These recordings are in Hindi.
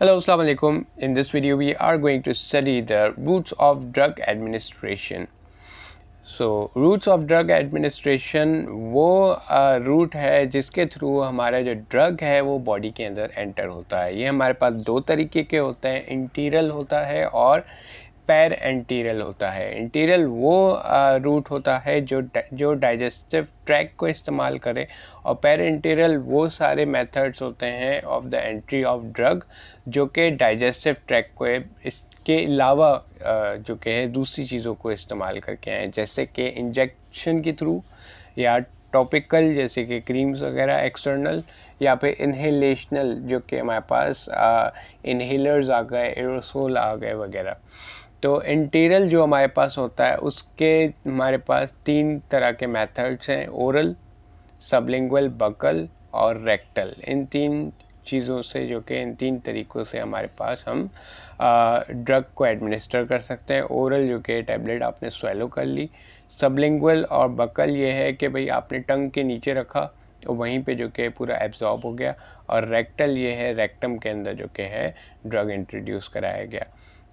Hello, Assalamu alaikum. In this video, we are going to study the roots of drug administration. So roots of drug administration वो रूट है जिसके थ्रू हमारा जो ड्रग है वो बॉडी के अंदर एंटर होता है ये हमारे पास दो तरीके के होते हैं इंटीरियल होता है और पैर एंटीरियल होता है इंटीरियल वो रूट होता है जो जो डाइजेस्टिव ट्रैक को इस्तेमाल करे और पैर एंटीरियल वो सारे मेथड्स होते हैं of the entry of drug जो कि डाइजेस्टिव ट्रैक को इसके अलावा जो कि है दूसरी चीज़ों को इस्तेमाल करके हैं जैसे कि इंजेक्शन के थ्रू या टॉपिकल जैसे कि क्रीम्स वगैरह एक्सटर्नल या फिर इन्हेलेशनल जो कि हमारे पास इन्हेलर्स आ गए एरोसोल आ गए वगैरह तो इंटीरियल जो हमारे पास होता है उसके हमारे पास तीन तरह के मेथड्स हैं ओरल सबलिंगुअल बकल और रेक्टल इन तीन चीज़ों से जो कि इन तीन तरीक़ों से हमारे पास हम आ, ड्रग को एडमिनिस्टर कर सकते हैं ओरल जो कि टैबलेट आपने स्वेलो कर ली सबलिंगुअल और बकल ये है कि भाई आपने टंग के नीचे रखा तो वहीं पे जो कि पूरा एब्जॉर्ब हो गया और रेक्टल ये है रेक्टम के अंदर जो कि है ड्रग इंट्रोड्यूस कराया गया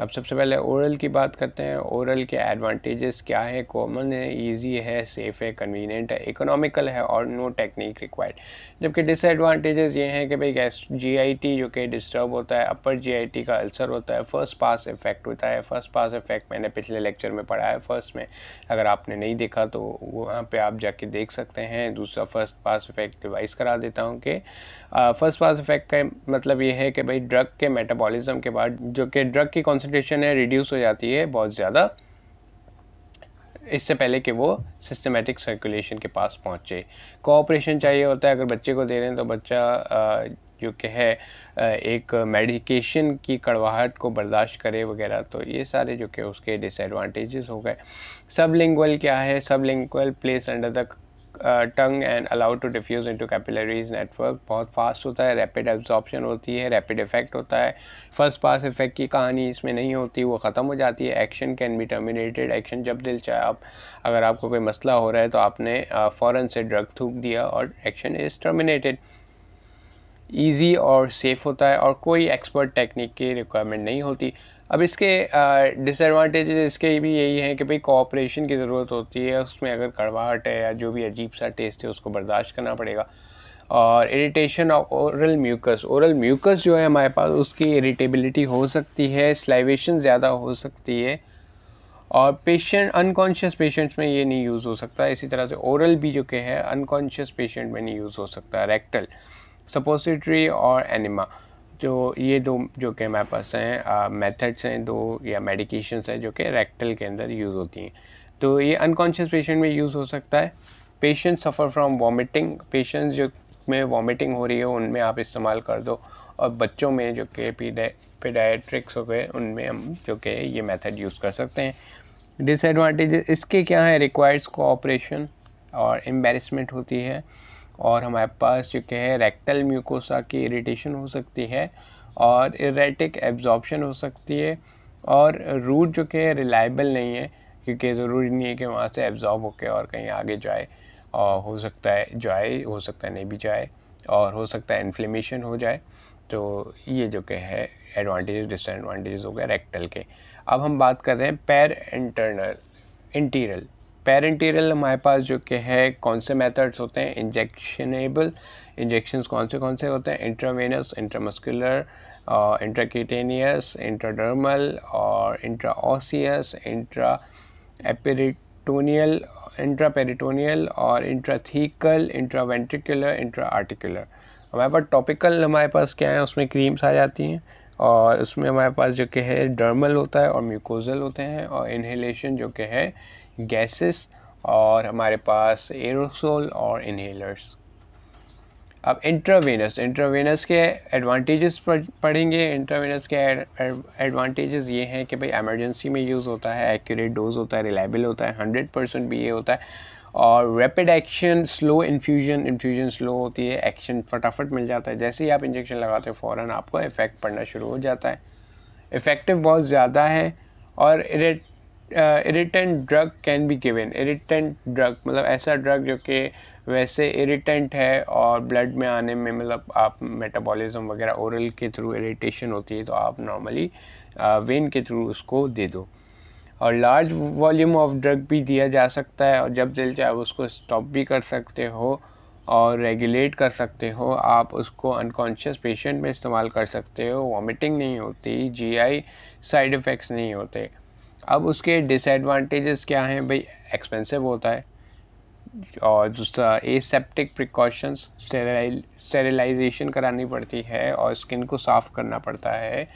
अब सबसे पहले ओरल की बात करते हैं ओरल के एडवांटेजेस क्या है कॉमन है इजी है सेफ़ है कन्वीनियंट है इकोनॉमिकल है और नो टेक्निक रिक्वायर्ड जबकि डिसएडवांटेजेस ये हैं कि भाई गैस जीआईटी जो कि डिस्टर्ब होता है अपर जीआईटी का अल्सर होता है फर्स्ट पास इफेक्ट होता है फर्स्ट पास इफेक्ट मैंने पिछले लेक्चर में पढ़ा है फर्स्ट में अगर आपने नहीं देखा तो वहाँ पर आप जाके देख सकते हैं दूसरा फर्स्ट पास इफेक्ट डिवाइस करा देता हूँ कि फर्स्ट पास इफेक्ट का मतलब ये है कि भाई ड्रग के मेटाबॉलिज्म के बाद जो कि ड्रग की कौन कॉन्सेंट्रेशन है रिड्यूस हो जाती है बहुत ज़्यादा इससे पहले कि वो सिस्टमेटिक सर्कुलेशन के पास पहुँचे कोऑपरेशन चाहिए होता है अगर बच्चे को दे रहे हैं तो बच्चा जो कि है एक मेडिकेशन की कड़वाहट को बर्दाश्त करे वगैरह तो ये सारे जो कि उसके डिसएडवांटेजेस हो गए सब लिंगल क्या है sublingual place under the tongue and allowed to diffuse into capillaries network बहुत फास्ट होता है रैपिड एब्जॉर्प्शन होती है रैपिड इफेक्ट होता है फर्स्ट पास इफेक्ट की कहानी इसमें नहीं होती वो ख़त्म हो जाती है action can be terminated action जब दिल चाहे आप अगर आपको कोई मसला हो रहा है तो आपने फ़ौरन से ड्रग थूक दिया और एक्शन इज़ टर्मिनेटेड ईजी और सेफ़ होता है और कोई एक्सपर्ट टेक्निक की रिक्वायरमेंट नहीं होती अब इसके डिसएडवांटेज इसके भी यही है कि भाई कोऑपरेशन की ज़रूरत होती है उसमें अगर कड़वाहट है या जो भी अजीब सा टेस्ट है उसको बर्दाश्त करना पड़ेगा और irritation of oral mucus oral mucus जो है हमारे पास उसकी इरिटेबिलिटी हो सकती है स्लाइवेशन ज़्यादा हो सकती है और पेशेंट अनकॉन्शियस पेशेंट्स में ये नहीं यूज़ हो सकता इसी तरह से ओरल भी जो के है अनकॉन्शियस पेशेंट में नहीं यूज़ हो सकता रेक्टल सपोजिटरी और एनिमा जो ये दो जो कि हमारे पास हैं मेथड्स हैं दो या मेडिकेशंस हैं जो कि रेक्टल के अंदर यूज़ होती हैं तो ये अनकॉन्शियस पेशेंट में यूज़ हो सकता है patient suffer from vomiting patient जो में वॉमिटिंग हो रही है उनमें आप इस्तेमाल कर दो और बच्चों में जो कि पीडाइट्रिक्स हो गए उनमें हम जो कि ये मेथड यूज़ कर सकते हैं डिसएडवांटेज इसके क्या है रिक्वायर्स कोऑपरेशन और एम्बेरसमेंट होती है और हमारे पास जो क्या है रेक्टल म्यूकोसा की इरिटेशन हो सकती है और इरेटिक एब्जॉर्बशन हो सकती है और रूट जो कि रिलायबल नहीं है क्योंकि ज़रूरी नहीं है कि वहाँ से एब्जॉर्ब होकर और कहीं आगे जाए और हो सकता है जाए हो सकता है नहीं भी जाए और हो सकता है इन्फ्लेमेशन हो जाए तो ये जो कि है एडवांटेज डिसएडवांटेज हो गए रेक्टल के अब हम बात कर रहे हैं पैर इंटरनल इंटीरियल पेरेंटेरियल हमारे पास जो कि है कौन से मेथड्स होते हैं इंजेक्शनेबल इंजेक्शन कौन से कौन से होते हैं इंट्रावेनस इंट्रामस्कुलर इंट्राकिटेनियस इंट्राडर्मल और intraosseous intraperitoneal intraperitoneal और इंट्राथीकल इंट्रावेंट्रिकुलर इंट्रा आर्टिकुलर हमारे पास टॉपिकल हमारे पास क्या है उसमें क्रीम्स आ जाती हैं और उसमें हमारे पास जो कि है डर्मल होता है और म्यूकोजल होते हैं और इन्हेलेशन जो कि है गैसेस और हमारे पास एरोसोल और इनहेलर्स अब इंट्रावेनस इंट्रावेनस के एडवांटेजेस पढ़ेंगे इंट्रावेनस के एडवांटेजेस ये हैं कि भाई एमरजेंसी में यूज़ होता है एक्यूरेट डोज होता है रिलायबल होता है हंड्रेड परसेंट भी ये होता है और rapid action slow infusion infusion slow होती है एक्शन फटाफट मिल जाता है जैसे ही आप इंजेक्शन लगाते हो फ़ौर आपको इफ़ेक्ट पड़ना शुरू हो जाता है इफ़ेक्टिव बहुत ज़्यादा है और इरेट irritant drug can be given irritant drug मतलब ऐसा ड्रग जो कि वैसे इरिटेंट है और ब्लड में आने में मतलब आप मेटाबॉलिज्म वगैरह ओरल के थ्रू इरिटेशन होती है तो आप नॉर्मली वेन uh, के थ्रू उसको दे दो और लार्ज वॉल्यूम ऑफ ड्रग भी दिया जा सकता है और जब दिल चाहे उसको स्टॉप भी कर सकते हो और रेगुलेट कर सकते हो आप उसको अनकॉन्शियस पेशेंट में इस्तेमाल कर सकते हो वॉमिटिंग नहीं होती जीआई साइड इफ़ेक्ट्स नहीं होते अब उसके डिसएडवांटेजेस क्या हैं भाई एक्सपेंसिव होता है और दूसरा एसेप्टिक प्रिकॉशंस स्टेरिलाइजेशन करानी पड़ती है और स्किन को साफ़ करना पड़ता है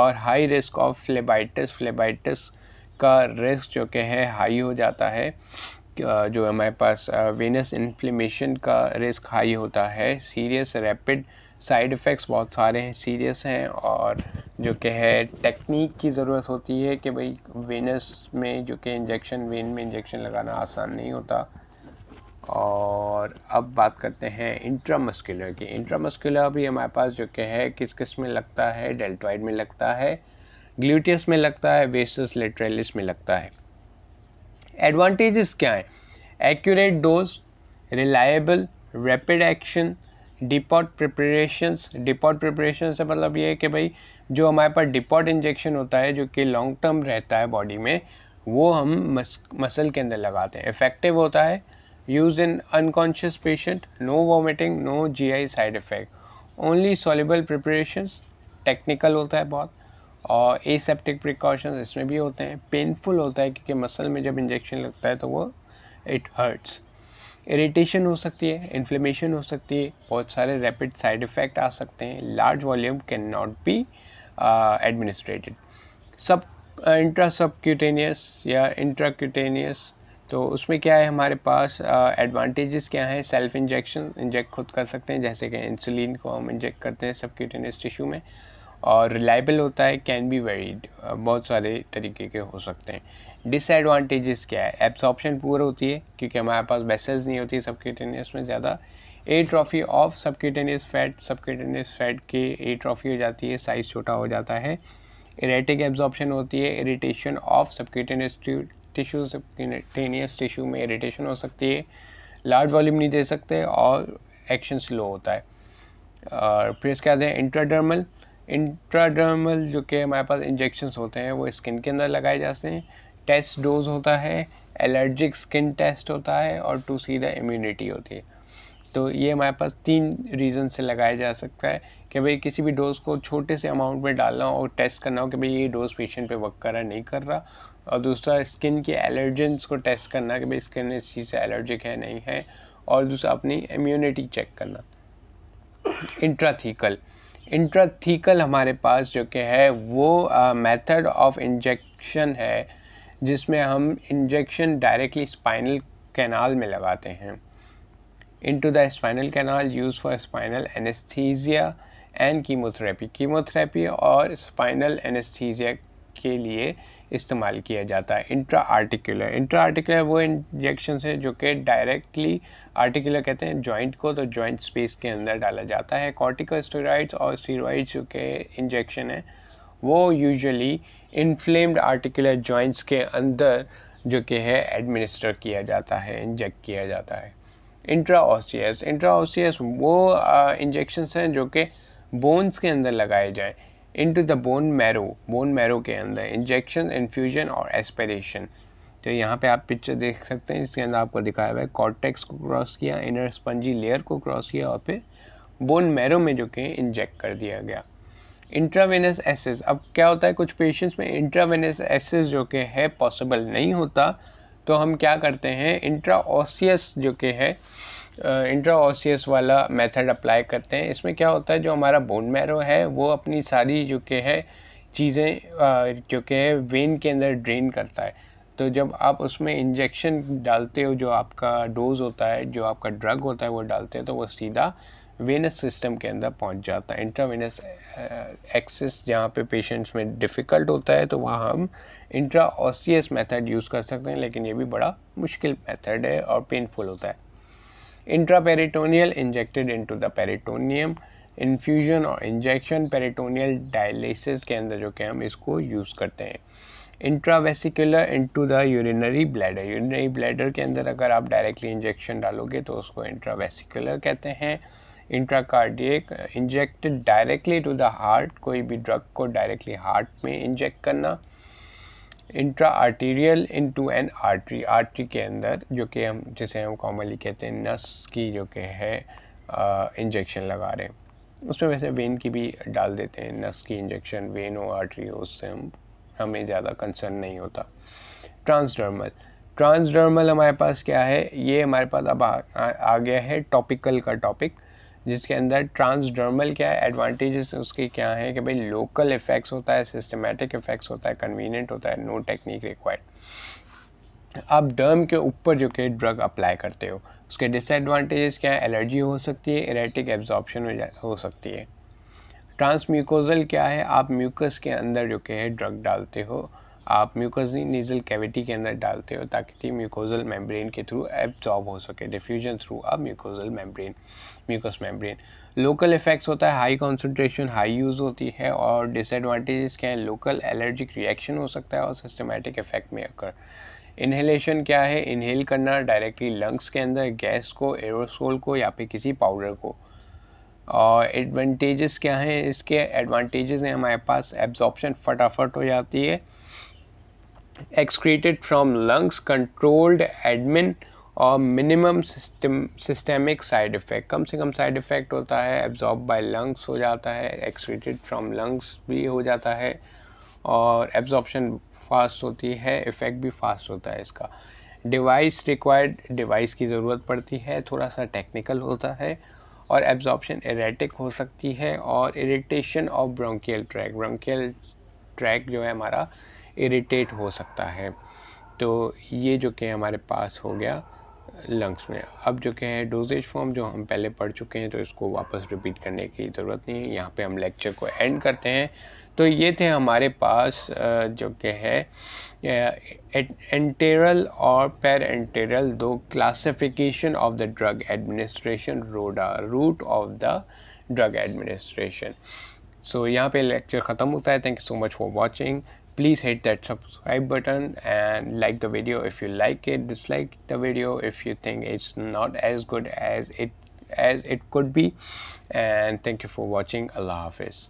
और high risk of phlebitis phlebitis का रिस्क जो कि है हाई हो जाता है जो हमारे पास वेनस इन्फ्लेमेशन का रिस्क हाई होता है सीरियस रैपिड साइड इफ़ेक्ट्स बहुत सारे हैं सीरियस हैं और जो कि है टेक्निक की ज़रूरत होती है कि भाई वेनस में जो कि इंजेक्शन वेन में इंजेक्शन लगाना आसान नहीं होता और अब बात करते हैं इंट्रामस्कुलर की इंट्रामस्कुलर भी हमारे पास जो कि है किस किस में लगता है डेल्टॉइड में लगता है ग्लूटियस में लगता है वेस्टस लेट्रेलिस में लगता है एडवांटेजेस क्या हैं accurate dose reliable rapid action depot preparations depot preparation से मतलब ये है कि भाई जो हमारे पास डिपॉट इंजेक्शन होता है जो कि लॉन्ग टर्म रहता है बॉडी में वो हम मस, मसल के अंदर लगाते हैं इफ़ेक्टिव होता है use in unconscious patient no vomiting no GI side effect only soluble preparations technical होता है बहुत और एसेप्टिक प्रिकॉशन इसमें भी होते हैं पेनफुल होता है क्योंकि मसल में जब इंजेक्शन लगता है तो वो इट हर्ट्स इरिटेशन हो सकती है इन्फ्लेमेशन हो सकती है बहुत सारे रैपिड साइड इफ़ेक्ट आ सकते हैं large volume can not be administered sub intra subcutaneous या इंट्राक्यूटेनियस तो उसमें क्या है हमारे पास एडवांटेजेस uh, क्या हैं सेल्फ इंजेक्शन इंजेक्ट खुद कर सकते हैं जैसे कि इंसुलिन को हम इंजेक्ट करते हैं सबक्यूटेनियस टिश्यू में और रिलायबल होता है कैन बी वेरीड बहुत सारे तरीके के हो सकते हैं डिसएडवांटेजेस क्या है एब्सॉर्प्शन पूर होती है क्योंकि हमारे पास बेसल्स नहीं होती सबकेटेनियस में ज़्यादा atrophy of subcutaneous fat subcutaneous fat के ए ट्रॉफी हो जाती है साइज़ छोटा हो जाता है इरेटिक एब्जॉर्प्शन होती है irritation of subcutaneous tissue subcutaneous tissue में इरीटेशन हो सकती है लार्ज वॉल्यूम नहीं दे सकते और एक्शन स्लो होता है और फिर इसके बाद है इंट्राडर्मल इंट्राडर्मल जो कि हमारे पास इंजेक्शन होते हैं वो स्किन के अंदर लगाए जाते हैं टेस्ट डोज होता है एलर्जिक स्किन टेस्ट होता है और टू सी द इम्यूनिटी होती है तो ये हमारे पास तीन रीज़न से लगाया जा सकता है कि भाई किसी भी डोज़ को छोटे से अमाउंट में डालना हो और टेस्ट करना हो कि भाई ये डोज़ पेशेंट पे वर्क कर रहा है नहीं कर रहा और दूसरा स्किन के एलर्जेंस को टेस्ट करना कि भाई स्किन इस चीज़ से एलर्जिक है नहीं है और दूसरा अपनी इम्यूनिटी चेक करना इंट्राथीकल इंट्राथीकल हमारे पास जो कि है वो मेथड ऑफ इंजेक्शन है जिसमें हम इंजेक्शन डायरेक्टली स्पाइनल कैनाल में लगाते हैं into the spinal canal use for spinal anaesthesia and chemotherapy chemotherapy और स्पाइनल एनेस्थीजिया के लिए इस्तेमाल किया जाता है इंट्रा आर्टिकुलर इंट्रा आर्टिकुलर वो इंजेक्शन है जो कि डायरेक्टली आर्टिकुलर कहते हैं जॉइंट को तो जॉइंट स्पेस के अंदर डाला जाता है कॉर्टिकोस्टेरॉइड्स और स्टीरोइड्स जो के इंजेक्शन है वो यूजुअली इन्फ्लेम्ड आर्टिकुलर जॉइंट्स के अंदर जो कि है एडमिनिस्टर किया जाता है इंजेक्ट किया जाता है ऑसियस इंट्रा ऑसियस वो इंजेक्शंस हैं जो कि बोन्स के अंदर लगाए जाएँ into the bone marrow bone marrow के अंदर इंजेक्शन इन्फ्यूजन और एस्पेरेशन तो यहाँ पे आप पिक्चर देख सकते हैं जिसके अंदर आपको दिखाया हुआ है कॉर्टेक्स को क्रॉस किया इनर स्पंजी लेयर को क्रॉस किया और फिर बोन मैरो में जो कि इंजेक्ट कर दिया गया इंट्रावेनस एसेस अब क्या होता है कुछ पेशेंट्स में इंट्रावेनस एसेस जो कि है पॉसिबल नहीं होता तो हम क्या करते हैं इंट्राओसियस जो कि है इंट्राओसियस uh, वाला मेथड अप्लाई करते हैं इसमें क्या होता है जो हमारा बोन मैरो है वो अपनी सारी जो कि है चीज़ें जो कि है वेन के अंदर ड्रेन करता है तो जब आप उसमें इंजेक्शन डालते हो जो आपका डोज होता है जो आपका ड्रग होता है वो डालते हैं तो वो सीधा वेनस सिस्टम के अंदर पहुंच जाता है इंट्रावेनस एक्सेस जहाँ पे पेशेंट्स में डिफ़िकल्ट होता है तो वहाँ हम इंट्रा ऑसियस मेथड यूज़ कर सकते हैं लेकिन ये भी बड़ा मुश्किल मेथड है और पेनफुल होता है intraperitoneal injected into the peritoneum infusion और इंजेक्शन पेरिटोनियल डायलिसिस के अंदर जो कि हम इसको यूज़ करते हैं intravesicular into the urinary bladder urinary bladder के अंदर अगर आप डायरेक्टली इंजेक्शन डालोगे तो उसको इंट्रावेसिकुलर कहते हैं intracardiac inject directly to the heart कोई भी ड्रग को डायरेक्टली हार्ट में इंजेक्ट करना intraarterial into an artery artery के अंदर जो कि हम जिसे हम कॉमनली कहते हैं नस की जो कि है इंजेक्शन uh, लगा रहे हैं उसमें वैसे वेन की भी डाल देते हैं नस की इंजेक्शन वेन हो आर्ट्री हो उससे हम हमें ज़्यादा कंसर्न नहीं होता ट्रांसडर्मल ट्रांसडर्मल हमारे पास क्या है ये हमारे पास अब आ, आ, आ गया है टॉपिकल का टॉपिक जिसके अंदर ट्रांसडर्मल क्या है एडवांटेजेस उसके क्या हैं कि भाई लोकल इफ़ेक्ट्स होता है सिस्टमेटिक इफ़ेक्ट्स होता है कन्वीनियंट होता है नो टेक्निक रिक्वायर्ड आप डर्म के ऊपर जो कि ड्रग अप्लाई करते हो उसके डिसएडवांटेजेस क्या है एलर्जी हो सकती है इरेटिक एब्जॉर्प्शन हो, हो सकती है ट्रांसम्यूकोजल क्या है आप म्यूकस के अंदर जो कि है ड्रग डालते हो आप म्यूकोजनी नीजल कैविटी के अंदर डालते हो ताकि म्यूकोजल मेम्ब्रेन के थ्रू एब्जॉर्ब हो सके diffusion through a mucosal membrane mucus membrane local effects होता है हाई कॉन्सेंट्रेशन हाई यूज़ होती है और डिसएडवांटेजेस क्या है लोकल एलर्जिक रिएक्शन हो सकता है और सिस्टमेटिक इफेक्ट में अकर इन्हेलेशन क्या है इन्हेल करना डायरेक्टली लंग्स के अंदर गैस को एरोसोल को या फिर किसी पाउडर को और एडवांटेजेस क्या हैं इसके एडवांटेजेस हैं हमारे पास एब्जॉर्प्शन फटाफट हो जाती है excreted from lungs controlled admin और minimum system systemic side effect कम से कम साइड इफ़ेक्ट होता है एब्जॉर्ब बाय लंग्स हो जाता है एक्सक्रीटेड फ्रॉम लंग्स भी हो जाता है और एब्जॉर्बशन फास्ट होती है इफ़ेक्ट भी फास्ट होता है इसका डिवाइस रिक्वायर्ड डिवाइस की ज़रूरत पड़ती है थोड़ा सा टेक्निकल होता है और एब्जॉर्बशन एरेटिक हो सकती है और irritation of bronchial tract bronchial tract जो है हमारा इरिटेट हो सकता है तो ये जो कि हमारे पास हो गया लंग्स में अब जो कि है डोजेज फॉर्म जो हम पहले पढ़ चुके हैं तो इसको वापस रिपीट करने की ज़रूरत नहीं है यहाँ पे हम लेक्चर को एंड करते हैं तो ये थे हमारे पास जो कि है एंटेरल और पैर एंटेरल दो classification of the drug administration रोडा route of the drug administration so यहाँ पे लेक्चर ख़त्म होता है thank you so much for watching please hit that subscribe button and like the video if you like it dislike the video if you think it's not as good as it as it could be and thank you for watching allah hafiz